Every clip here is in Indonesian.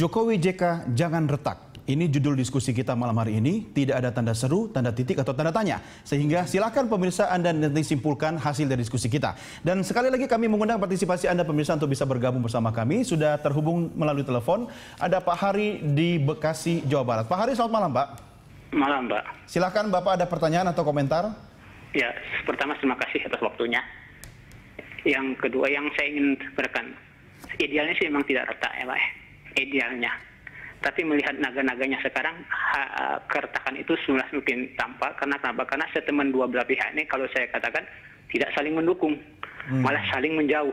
Jokowi JK jangan retak. Ini judul diskusi kita malam hari ini. Tidak ada tanda seru, tanda titik, atau tanda tanya. Sehingga silakan pemirsa Anda nanti simpulkan hasil dari diskusi kita. Dan sekali lagi kami mengundang partisipasi Anda pemirsa untuk bisa bergabung bersama kami. Sudah terhubung melalui telepon. Ada Pak Hari di Bekasi, Jawa Barat. Pak Hari, selamat malam Pak. Malam Pak. Silakan Bapak ada pertanyaan atau komentar? Ya, pertama terima kasih atas waktunya. Yang kedua yang saya ingin berikan, idealnya sih memang tidak retak ya Pak ya idealnya. Tapi melihat naga-naganya sekarang, ha, keretakan itu sudah semakin tampak. Karena kenapa? Karena setemen dua belah pihak ini, kalau saya katakan, tidak saling mendukung, hmm. malah saling menjauh.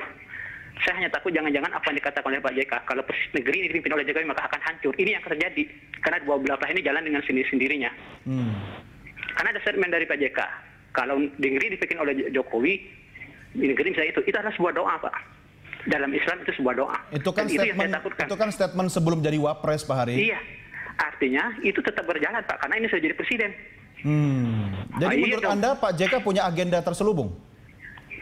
Saya hanya takut jangan-jangan apa yang dikatakan oleh Pak JK, kalau persis negeri ini dipimpin oleh JK maka akan hancur. Ini yang terjadi, karena dua belah pihak ini jalan dengan sendiri-sendirinya. Hmm. Karena ada statement dari Pak JK, kalau negeri dipimpin oleh Jokowi, negeri misalnya itu, itu adalah sebuah doa Pak dalam Islam itu sebuah doa. Itu kan, statement, itu, itu kan statement sebelum jadi wapres Pak Hari. Iya, artinya itu tetap berjalan Pak, karena ini sudah jadi presiden. Hmm. Jadi ah, menurut iya, Anda Pak JK punya agenda terselubung?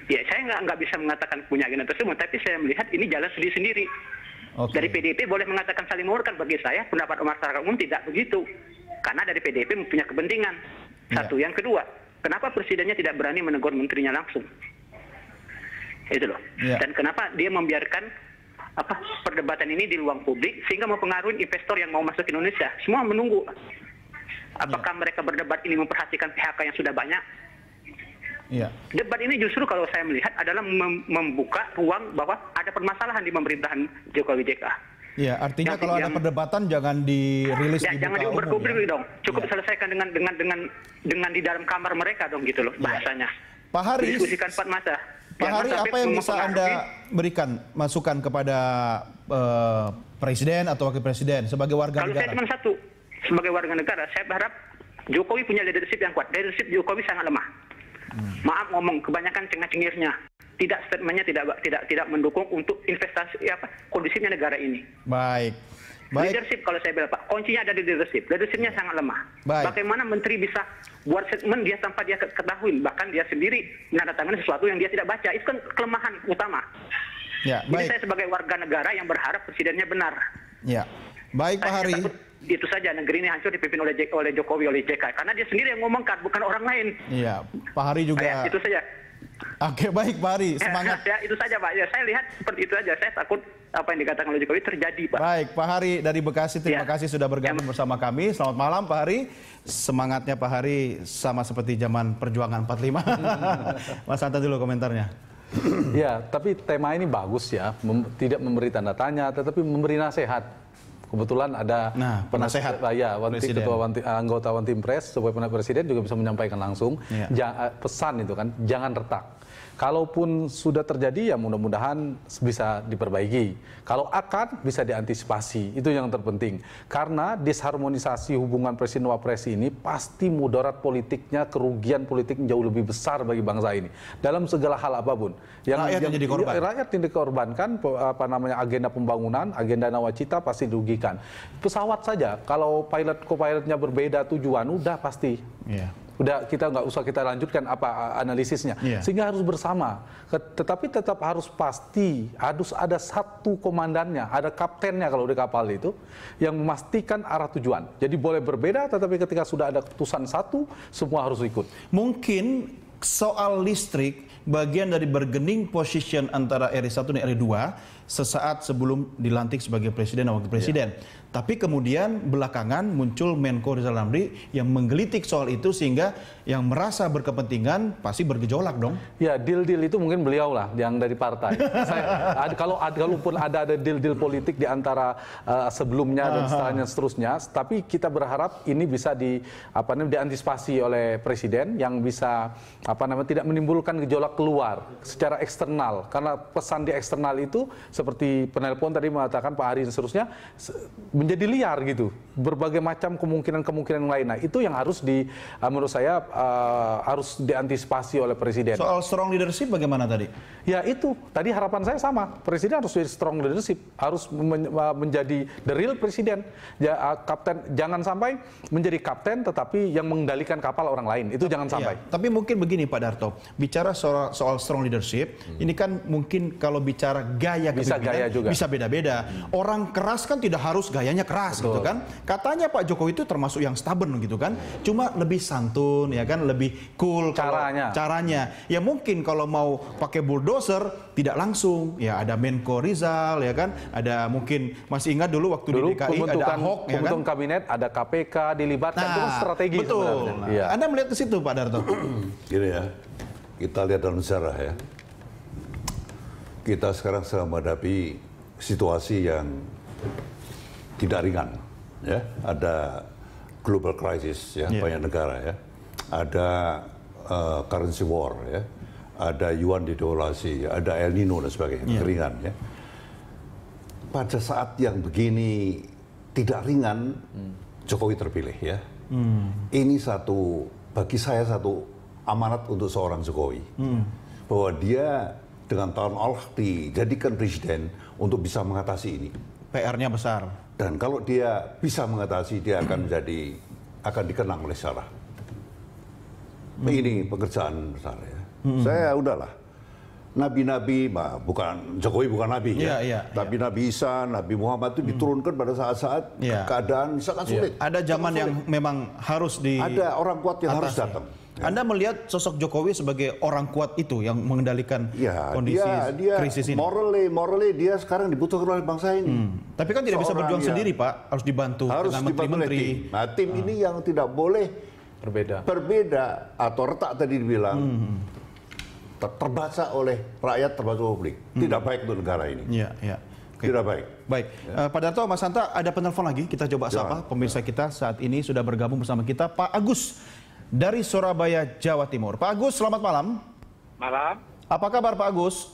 Ya saya nggak nggak bisa mengatakan punya agenda terselubung, tapi saya melihat ini jalan sendiri sendiri. Okay. Dari PDIP boleh mengatakan saling mengurutkan bagi saya pendapat Sarkar umum tidak begitu, karena dari PDIP mempunyai kepentingan. Iya. Satu, yeah. yang kedua, kenapa presidennya tidak berani menegur menterinya langsung? itu loh. Yeah. Dan kenapa dia membiarkan apa perdebatan ini di ruang publik sehingga mempengaruhi investor yang mau masuk ke Indonesia. Semua menunggu apakah yeah. mereka berdebat ini memperhatikan PHK yang sudah banyak. Yeah. Debat ini justru kalau saya melihat adalah mem membuka ruang bahwa ada permasalahan di pemerintahan Jokowi JK. Iya, artinya yang, kalau yang, ada perdebatan jangan dirilis ya, di jangan diumbar publik ya. dong. Cukup ya. selesaikan dengan dengan dengan dengan di dalam kamar mereka dong gitu loh ya. bahasanya. Pak Haris, diskusikan empat masa. Pak Hari, apa yang bisa Anda berikan masukan kepada uh, Presiden atau Wakil Presiden sebagai warga Kalau negara? Kalau saya cuma satu, sebagai warga negara, saya berharap Jokowi punya leadership yang kuat. Leadership Jokowi sangat lemah. Hmm. Maaf ngomong, kebanyakan cengah-cengirnya. Tidak statementnya tidak tidak tidak mendukung untuk investasi apa kondisinya negara ini. Baik. Baik. Leadership kalau saya bilang Pak, kuncinya ada di leadership. Leadershipnya ya. sangat lemah. Baik. Bagaimana menteri bisa buat statement dia tanpa dia ketahui, bahkan dia sendiri menandatangani sesuatu yang dia tidak baca. Itu kan kelemahan utama. Ya, baik. Jadi saya sebagai warga negara yang berharap presidennya benar. Ya, baik Pak Hari. itu saja negeri ini hancur dipimpin oleh J oleh Jokowi oleh JK karena dia sendiri yang ngomongkan bukan orang lain. Ya, Pak Hari juga. Ayah, itu saja. Oke baik Pak Ari, semangat. Ya, ya, itu saja Pak, ya saya lihat seperti itu aja, saya takut apa yang dikatakan oleh Jokowi terjadi Pak. Baik Pak Hari dari Bekasi, terima ya. kasih sudah bergabung ya. bersama kami. Selamat malam Pak Hari, semangatnya Pak Hari sama seperti zaman perjuangan 45. Mas Santa dulu komentarnya. ya, tapi tema ini bagus ya, Mem tidak memberi tanda tanya, tetapi memberi nasihat kebetulan ada nah, penasehat ya wanti, ketua wanti, ah, anggota Wantim Pres sebagai presiden juga bisa menyampaikan langsung ya. ja, ah, pesan itu kan jangan retak Kalaupun sudah terjadi ya mudah-mudahan bisa diperbaiki. Kalau akan bisa diantisipasi, itu yang terpenting. Karena disharmonisasi hubungan presiden wapres ini pasti mudarat politiknya, kerugian politik jauh lebih besar bagi bangsa ini. Dalam segala hal apapun. Yang rakyat yang, jadi korban. Rakyat yang dikorbankan apa namanya agenda pembangunan, agenda nawacita pasti dirugikan. Pesawat saja kalau pilot co-pilotnya berbeda tujuan udah pasti. Yeah udah kita nggak usah kita lanjutkan apa analisisnya yeah. sehingga harus bersama tetapi tetap harus pasti harus ada satu komandannya ada kaptennya kalau di kapal itu yang memastikan arah tujuan jadi boleh berbeda tetapi ketika sudah ada keputusan satu semua harus ikut mungkin soal listrik bagian dari bergening position antara RI1 dan RI2 sesaat sebelum dilantik sebagai presiden dan wakil presiden. Yeah. Tapi kemudian belakangan muncul Menko Rizal Ramli yang menggelitik soal itu sehingga yang merasa berkepentingan pasti bergejolak dong. Ya deal-deal itu mungkin beliau lah yang dari partai. Saya, kalau kalaupun ada ada deal-deal politik di antara uh, sebelumnya dan setelahnya seterusnya, tapi kita berharap ini bisa di apa namanya diantisipasi oleh presiden yang bisa apa namanya tidak menimbulkan gejolak keluar secara eksternal karena pesan di eksternal itu seperti penelpon tadi mengatakan Pak Ari dan seterusnya menjadi liar gitu berbagai macam kemungkinan-kemungkinan lain nah itu yang harus di uh, menurut saya uh, harus diantisipasi oleh presiden soal strong leadership bagaimana tadi ya itu tadi harapan saya sama presiden harus strong leadership harus men eh, menjadi the real presiden ya uh, kapten jangan sampai menjadi kapten tetapi yang mengendalikan kapal orang lain itu tapi, jangan iya. sampai iya. tapi mungkin begini Pak Darto bicara soal soal strong leadership hmm. ini kan mungkin kalau bicara gaya bisa kan? gaya juga. Bisa beda-beda. Hmm. Orang keras kan tidak harus gayanya keras gitu Betul. gitu kan. Katanya Pak Jokowi itu termasuk yang stubborn gitu kan. Cuma lebih santun ya kan, lebih cool caranya. Caranya. Ya mungkin kalau mau pakai bulldozer tidak langsung. Ya ada Menko Rizal ya kan, ada mungkin masih ingat dulu waktu dulu, di DKI ada Ahok ya kan. kabinet ada KPK dilibatkan kan nah, itu strategi betul. Ya. Anda melihat ke situ Pak Darto. Gini ya. Kita lihat dalam sejarah ya kita sekarang sedang menghadapi situasi yang tidak ringan. Ya, ada global crisis ya yeah. banyak negara ya. Ada uh, currency war ya. Ada yuan devaluasi, ada El Nino dan sebagainya, yeah. ringan ya. Pada saat yang begini tidak ringan, hmm. Jokowi terpilih ya. Hmm. Ini satu bagi saya satu amanat untuk seorang Jokowi hmm. bahwa dia dengan tahun Allah dijadikan presiden untuk bisa mengatasi ini. PR-nya besar. Dan kalau dia bisa mengatasi, dia akan menjadi akan dikenang oleh Sarah. Hmm. Ini pekerjaan besar ya. Hmm. Saya udahlah. Nabi-nabi, bukan Jokowi bukan nabi ya. Yeah, iya, iya. Tapi yeah. Nabi Isa, Nabi Muhammad itu hmm. diturunkan pada saat-saat yeah. keadaan sangat iya. sulit. Yeah. Ada zaman sulit. yang memang harus di. Ada orang kuat yang harus datang. Ya. Anda melihat sosok Jokowi sebagai orang kuat itu yang mengendalikan ya, kondisi dia, dia, krisis ini. Morally, morally dia sekarang dibutuhkan oleh bangsa ini. Hmm. Tapi kan tidak Seorang bisa berjuang sendiri, Pak. Harus dibantu harus dengan menteri-menteri. Tim. Nah, tim hmm. ini yang tidak boleh berbeda. Berbeda atau retak tadi dibilang. Hmm. Ter terbaca oleh rakyat, terbaca publik. Hmm. Tidak baik untuk negara ini. Iya, iya. Okay. Tidak baik. Baik. Ya. Uh, Pak Darto, Mas Santa, ada penelpon lagi. Kita coba ya. sapa pemirsa ya. kita saat ini sudah bergabung bersama kita Pak Agus dari Surabaya, Jawa Timur. Pak Agus, selamat malam. Malam. Apa kabar Pak Agus?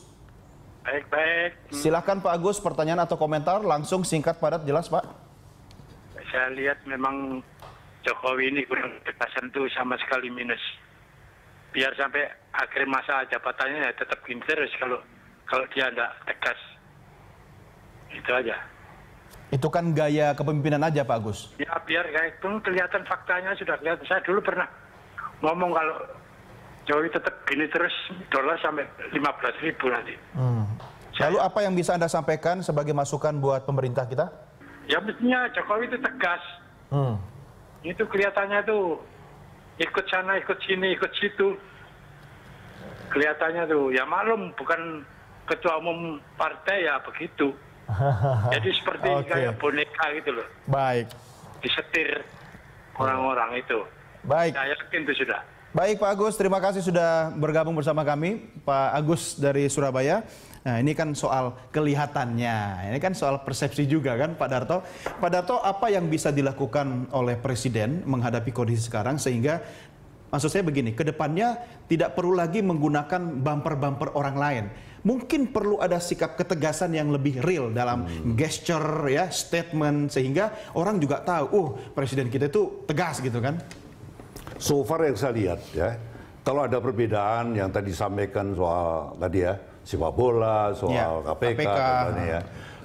Baik-baik. Hmm. Silahkan Pak Agus, pertanyaan atau komentar langsung singkat padat jelas Pak. Saya lihat memang Jokowi ini kurang kebebasan itu sama sekali minus. Biar sampai akhir masa jabatannya ya tetap gini kalau kalau dia tidak tegas. Itu aja. Itu kan gaya kepemimpinan aja Pak Agus. Ya biar kayak itu kelihatan faktanya sudah kelihatan. Saya dulu pernah ngomong kalau Jokowi tetap gini terus dolar sampai 15 ribu nanti. Hmm. Lalu apa yang bisa Anda sampaikan sebagai masukan buat pemerintah kita? Ya mestinya Jokowi itu tegas. Hmm. Itu kelihatannya tuh ikut sana, ikut sini, ikut situ. Kelihatannya tuh ya malum bukan ketua umum partai ya begitu. Jadi seperti okay. kayak boneka gitu loh. Baik. Disetir orang-orang itu. Baik. Saya yakin itu sudah. Baik Pak Agus, terima kasih sudah bergabung bersama kami, Pak Agus dari Surabaya. Nah ini kan soal kelihatannya, ini kan soal persepsi juga kan Pak Darto. Pak Darto apa yang bisa dilakukan oleh Presiden menghadapi kondisi sekarang sehingga maksud saya begini, depannya tidak perlu lagi menggunakan bumper-bumper orang lain. Mungkin perlu ada sikap ketegasan yang lebih real dalam hmm. gesture ya, statement sehingga orang juga tahu, uh Presiden kita itu tegas gitu kan so far yang saya lihat ya, kalau ada perbedaan yang tadi disampaikan soal tadi ya sepak bola, soal ya, KPK, KPK. Katanya, ya.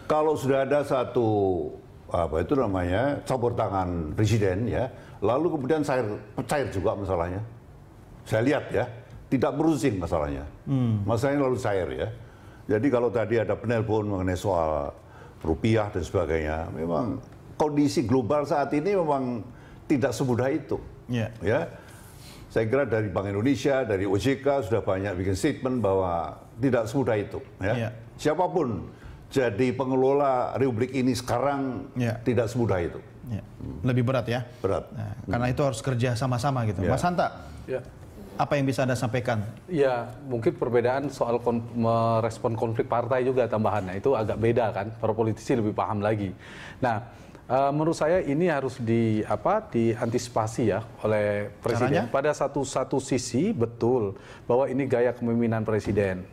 Kalau sudah ada satu apa itu namanya campur tangan presiden ya, lalu kemudian cair cair juga masalahnya. Saya lihat ya, tidak berusing masalahnya. Hmm. Masalahnya lalu cair ya. Jadi kalau tadi ada penelpon mengenai soal rupiah dan sebagainya, memang kondisi global saat ini memang tidak semudah itu. Yeah. Ya, saya kira dari Bank Indonesia, dari OJK sudah banyak bikin statement bahwa tidak semudah itu. Ya. Yeah. Siapapun jadi pengelola republik ini sekarang yeah. tidak semudah itu. Yeah. Lebih berat ya? Berat. Nah, hmm. Karena itu harus kerja sama-sama gitu. Yeah. Mas Santa, yeah. apa yang bisa Anda sampaikan? Ya, mungkin perbedaan soal kon merespon konflik partai juga tambahannya. Itu agak beda kan, para politisi lebih paham lagi. Nah, Uh, menurut saya ini harus di apa diantisipasi ya oleh presiden. Caranya? Pada satu satu sisi betul bahwa ini gaya kepemimpinan presiden.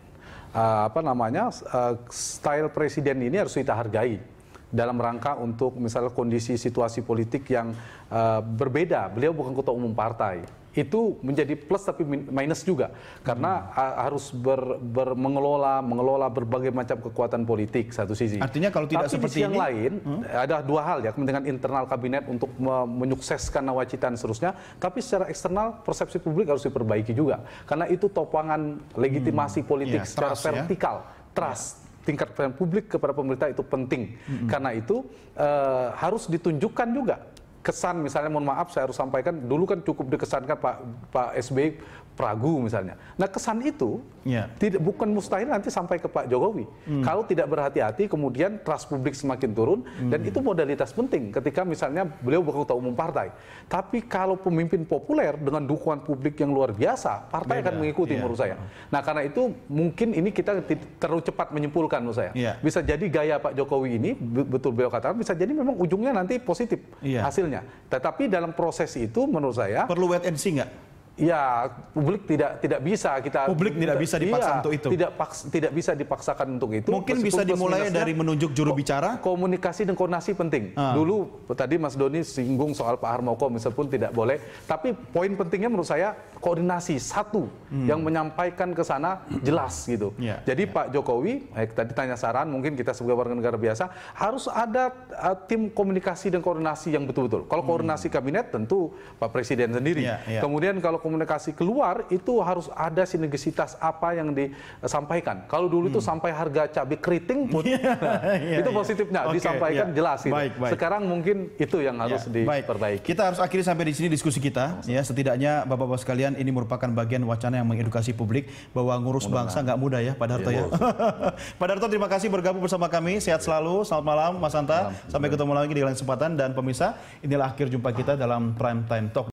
Uh, apa namanya uh, style presiden ini harus kita hargai dalam rangka untuk misalnya kondisi situasi politik yang uh, berbeda. Beliau bukan ketua umum partai itu menjadi plus tapi minus juga karena hmm. harus ber, ber mengelola mengelola berbagai macam kekuatan politik satu sisi. Artinya kalau tidak tapi seperti yang lain hmm? ada dua hal ya kepentingan internal kabinet untuk menyukseskan nawacita dan seterusnya, tapi secara eksternal persepsi publik harus diperbaiki juga karena itu topangan legitimasi hmm. politik ya, secara trust, ya. vertikal, ya? trust iya. tingkat publik kepada pemerintah itu penting. -hmm. Karena itu uh, harus ditunjukkan juga kesan misalnya mohon maaf saya harus sampaikan dulu kan cukup dikesankan Pak Pak SBY Pragu misalnya. Nah kesan itu yeah. tidak bukan mustahil nanti sampai ke Pak Jokowi. Mm. Kalau tidak berhati-hati kemudian trust publik semakin turun mm. dan itu modalitas penting ketika misalnya beliau bukan ketua umum partai. Tapi kalau pemimpin populer dengan dukungan publik yang luar biasa, partai Beda. akan mengikuti yeah. menurut saya. Nah karena itu mungkin ini kita terlalu cepat menyimpulkan menurut saya. Yeah. Bisa jadi gaya Pak Jokowi ini betul beliau katakan bisa jadi memang ujungnya nanti positif yeah. hasilnya hasilnya. Tetapi dalam proses itu menurut saya perlu wait and see nggak? Ya, publik tidak tidak bisa kita publik tidak bisa iya, dipaksa iya, untuk itu. Tidak paks, tidak bisa dipaksakan untuk itu. Mungkin bisa dimulai dari menunjuk juru bicara. Komunikasi dan koordinasi penting. Hmm. Dulu tadi Mas Doni singgung soal Pak Harmoko meskipun tidak boleh, tapi poin pentingnya menurut saya koordinasi satu hmm. yang menyampaikan ke sana jelas gitu. Yeah, Jadi yeah. Pak Jokowi, eh, tadi tanya saran mungkin kita sebagai warga negara biasa harus ada uh, tim komunikasi dan koordinasi yang betul-betul. Kalau hmm. koordinasi hmm. kabinet tentu Pak Presiden sendiri. Yeah, yeah. Kemudian kalau komunikasi keluar itu harus ada sinergisitas apa yang disampaikan. Kalau dulu hmm. itu sampai harga cabai keriting pun yeah, iya, yeah, itu iya. positifnya okay, disampaikan yeah. jelas. Gitu. Baik, baik. Sekarang mungkin itu yang iya, harus yeah. diperbaiki. Baik. Kita harus akhiri sampai di sini diskusi kita ya setidaknya Bapak-bapak sekalian ini merupakan bagian wacana yang mengedukasi publik bahwa ngurus mudah bangsa nggak mudah ya Pak Darto yeah, ya. Pak Darto terima kasih bergabung bersama kami. Sehat selalu. Selamat malam Mas Santa. Sampai ketemu lagi di lain kesempatan dan pemirsa, inilah akhir jumpa kita dalam Prime Time Talk